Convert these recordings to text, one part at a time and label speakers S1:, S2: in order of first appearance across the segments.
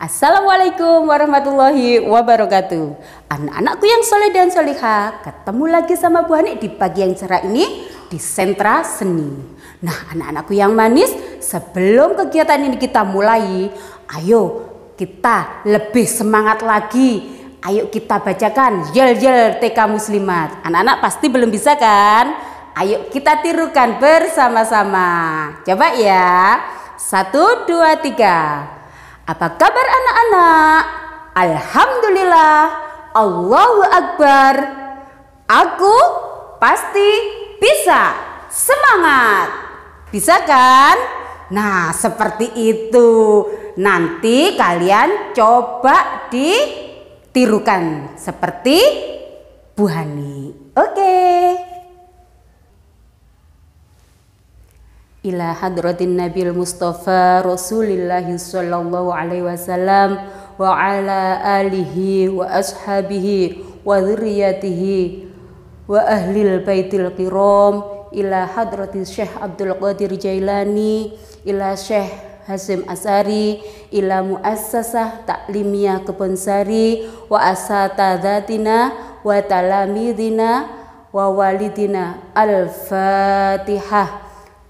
S1: Assalamualaikum warahmatullahi wabarakatuh Anak-anakku yang soleh dan soleha Ketemu lagi sama Bu Hanik di pagi yang cerah ini Di sentra seni Nah anak-anakku yang manis Sebelum kegiatan ini kita mulai Ayo kita lebih semangat lagi Ayo kita bacakan Yel Yel TK Muslimat Anak-anak pasti belum bisa kan? Ayo kita tirukan bersama-sama Coba ya Satu, dua, tiga apa kabar anak-anak? Alhamdulillah, Allahu Akbar. Aku pasti bisa. Semangat. Bisa kan? Nah, seperti itu. Nanti kalian coba ditirukan seperti Bu Hani. Oke. Okay. ila hadratin nabil mustafa rasulillah sallallahu alaihi wasallam wa ala alihi wa ashabihi wa dhurriyyatihi wa ahlil baitil kiram ila hadratin syekh abdul qadir jailani ila syekh Hasim Asari ila muassasah taklimiyah sari, wa asatadatina wa talamidina wa walidina al-fatihah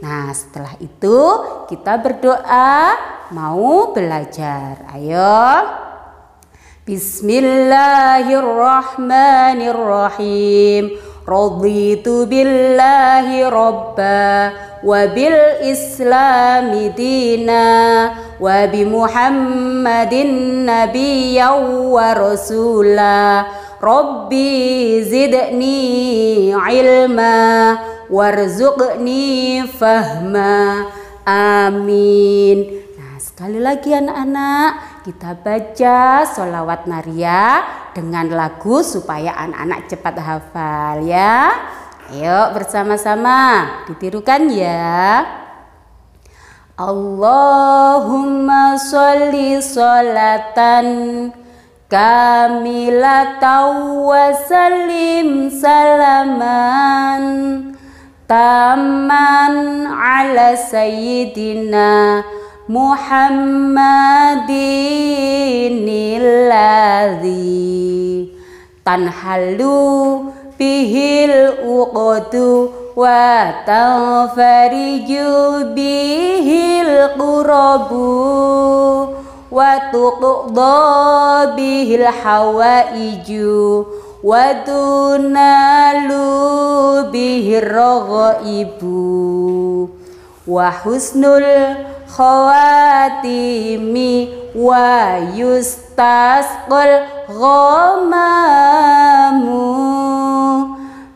S1: Nah, setelah itu kita berdoa mau belajar. Ayo. Bismillahirrahmanirrahim. Raditu billahi robba wa bil islami dina wa bi muhammadin nabiyyan wa rasula rabbi zidni ilma warzuqni fahma amin nah sekali lagi anak-anak kita baca solawat naria dengan lagu supaya anak-anak cepat hafal ya Yuk bersama-sama ditirukan ya Allahumma sholli sholatan kamilatan wa salim salaman taman ala sayyidina Muhammadinilladzi tanhalu bihil uqdu wa tanfariju bihil qurabu wa tuqdo bihil hawaiju وتنال به الرغائب وحسن الخواتم ويستسقى الغمام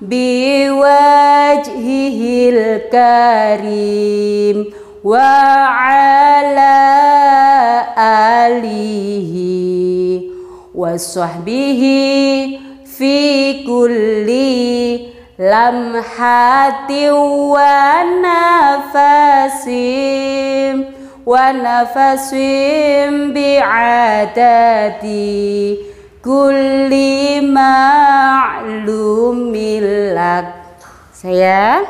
S1: بوجهه الكريم وعلى آله وصحبه fi kulli lamhati wa nafasim wa nafasim bi'adati kulli ma'lumillak saya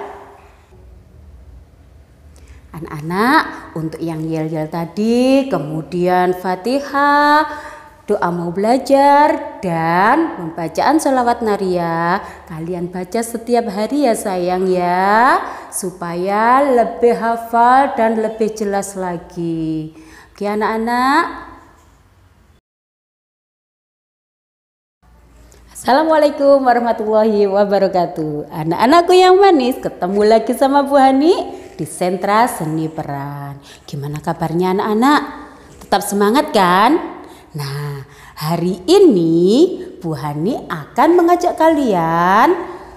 S1: anak-anak untuk yang yel-yel tadi kemudian fatihah doa mau belajar, dan pembacaan sholawat naria. Kalian baca setiap hari ya sayang ya, supaya lebih hafal dan lebih jelas lagi. Oke anak-anak, Assalamualaikum warahmatullahi wabarakatuh Anak-anakku yang manis ketemu lagi sama Bu Hani di sentra seni peran Gimana kabarnya anak-anak? Tetap semangat kan? Nah, hari ini Bu Hani akan mengajak kalian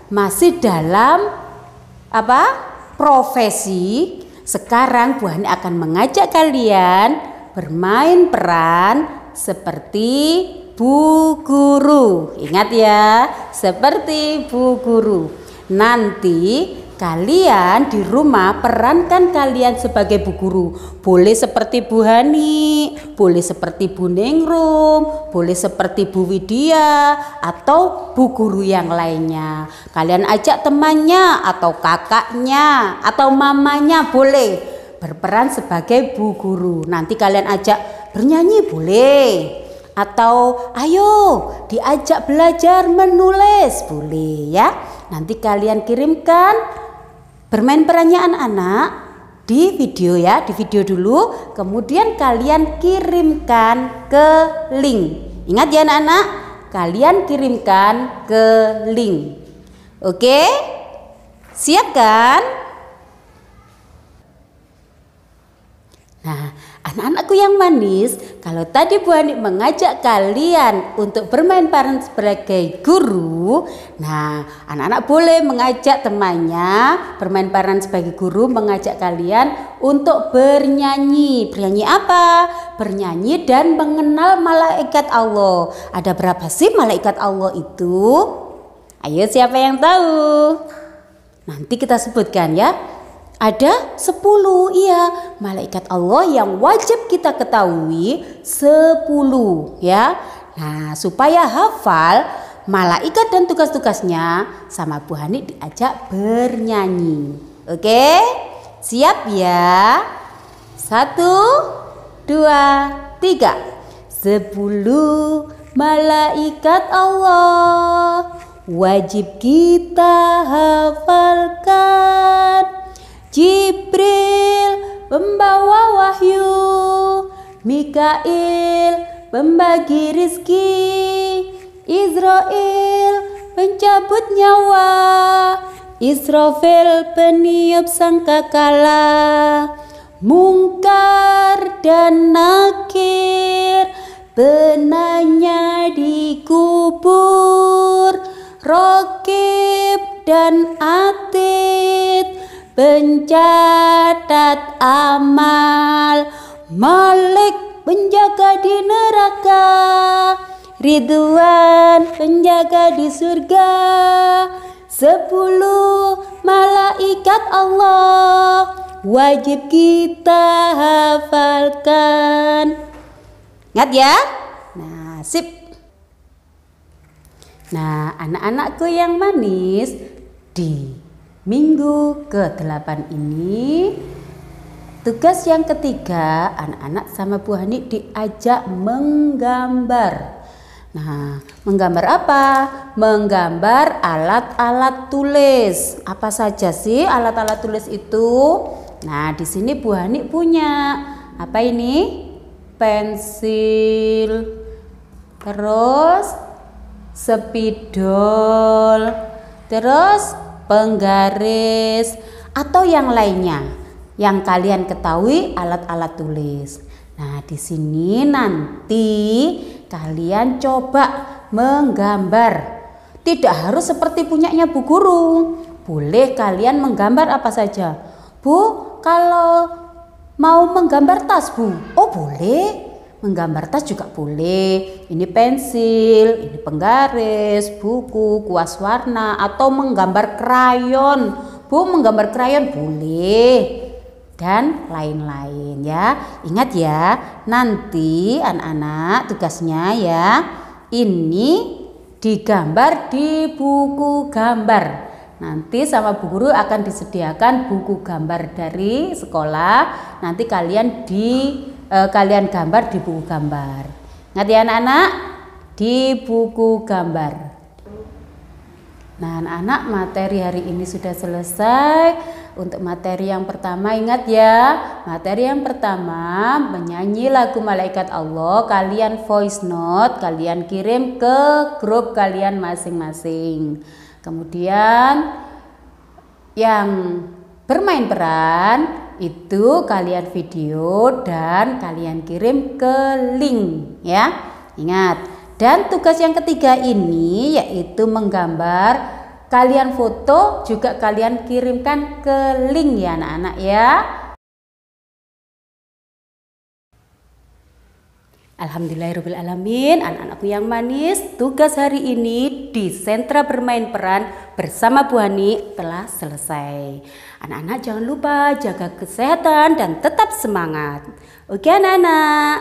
S1: masih dalam apa? profesi. Sekarang Bu Hani akan mengajak kalian bermain peran seperti bu guru. Ingat ya, seperti bu guru. Nanti Kalian di rumah perankan kalian sebagai bu guru. Boleh seperti Bu Hani, boleh seperti Bu Ningrum, boleh seperti Bu Widya atau bu guru yang lainnya. Kalian ajak temannya atau kakaknya atau mamanya boleh berperan sebagai bu guru. Nanti kalian ajak bernyanyi boleh atau ayo diajak belajar menulis boleh ya. Nanti kalian kirimkan Bermain perannya anak-anak di video ya, di video dulu, kemudian kalian kirimkan ke link. Ingat ya anak-anak, kalian kirimkan ke link. Oke? Siap kan? Nah, Anak-anakku yang manis, kalau tadi Bu Ani mengajak kalian untuk bermain bareng sebagai guru, nah anak-anak boleh mengajak temannya bermain bareng sebagai guru, mengajak kalian untuk bernyanyi. Bernyanyi apa? Bernyanyi dan mengenal malaikat Allah. Ada berapa sih malaikat Allah itu? Ayo siapa yang tahu? Nanti kita sebutkan ya. Ada sepuluh iya malaikat Allah yang wajib kita ketahui sepuluh ya. Nah supaya hafal malaikat dan tugas-tugasnya sama Bu Hani diajak bernyanyi. Oke siap ya. Satu, dua, tiga. Sepuluh malaikat Allah wajib kita hafalkan Jibril pembawa wahyu Mikail pembagi rizki Israel pencabut nyawa Israfil peniup sangkakala Mungkar dan nakir Benanya dikubur Rokib dan atir pencatat amal Malik penjaga di neraka Ridwan penjaga di surga Sepuluh malaikat Allah Wajib kita hafalkan Ingat ya? Nah sip Nah anak-anakku yang manis di Minggu ke-8 ini tugas yang ketiga anak-anak sama Bu Hani diajak menggambar. Nah, menggambar apa? Menggambar alat-alat tulis. Apa saja sih alat-alat tulis itu? Nah, di sini Bu Hani punya apa ini? Pensil. Terus spidol. Terus penggaris, atau yang lainnya yang kalian ketahui alat-alat tulis. Nah, di sini nanti kalian coba menggambar. Tidak harus seperti punyanya Bu Guru. Boleh kalian menggambar apa saja. Bu, kalau mau menggambar tas, Bu. Oh, boleh menggambar tas juga boleh. Ini pensil, ini penggaris, buku, kuas warna, atau menggambar krayon. Bu, menggambar krayon boleh. Dan lain-lain ya. Ingat ya, nanti anak-anak tugasnya ya, ini digambar di buku gambar. Nanti sama Bu Guru akan disediakan buku gambar dari sekolah. Nanti kalian di e, kalian gambar di buku gambar. Ngerti anak-anak? Di buku gambar. Nah, anak-anak materi hari ini sudah selesai. Untuk materi yang pertama ingat ya, materi yang pertama menyanyi lagu Malaikat Allah, kalian voice note, kalian kirim ke grup kalian masing-masing. Kemudian yang bermain peran itu kalian video dan kalian kirim ke link ya. Ingat. Dan tugas yang ketiga ini yaitu menggambar kalian foto juga kalian kirimkan ke link ya anak-anak ya. Alhamdulillahirrahmanirrahim Anak-anakku yang manis Tugas hari ini di sentra bermain peran Bersama Bu Hani telah selesai Anak-anak jangan lupa jaga kesehatan dan tetap semangat. Oke anak-anak.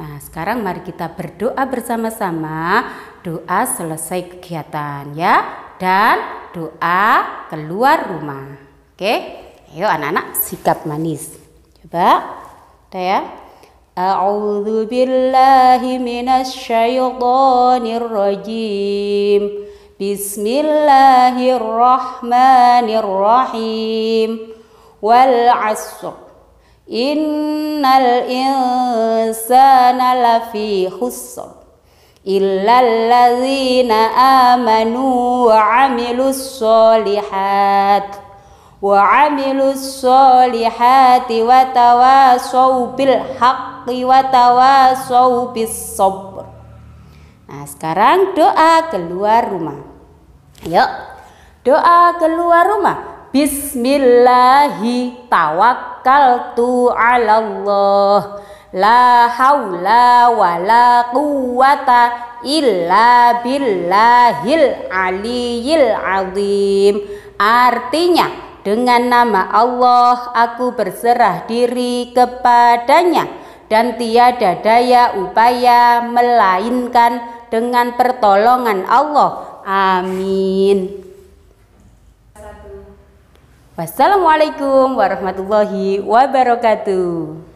S1: Nah sekarang mari kita berdoa bersama-sama. Doa selesai kegiatan ya. Dan doa keluar rumah. Oke. Ayo anak-anak sikap manis. Coba. Ada ya. A'udzu Bismillahirrahmanirrahim. Wal 'ashr. Innal insana lafi khusr. Illa الذina amanu wa'amilu Wa Wa'amilu الصالحat Watawasaw bilhaq Watawasaw bis sabr Nah sekarang doa keluar rumah Yuk, doa keluar rumah. Bismillahi tawakkaltu alallah. La haula wa la quwata illa billahil aliyil azim. Artinya, dengan nama Allah aku berserah diri kepadanya dan tiada daya upaya melainkan dengan pertolongan Allah Amin. Wassalamualaikum warahmatullahi wabarakatuh.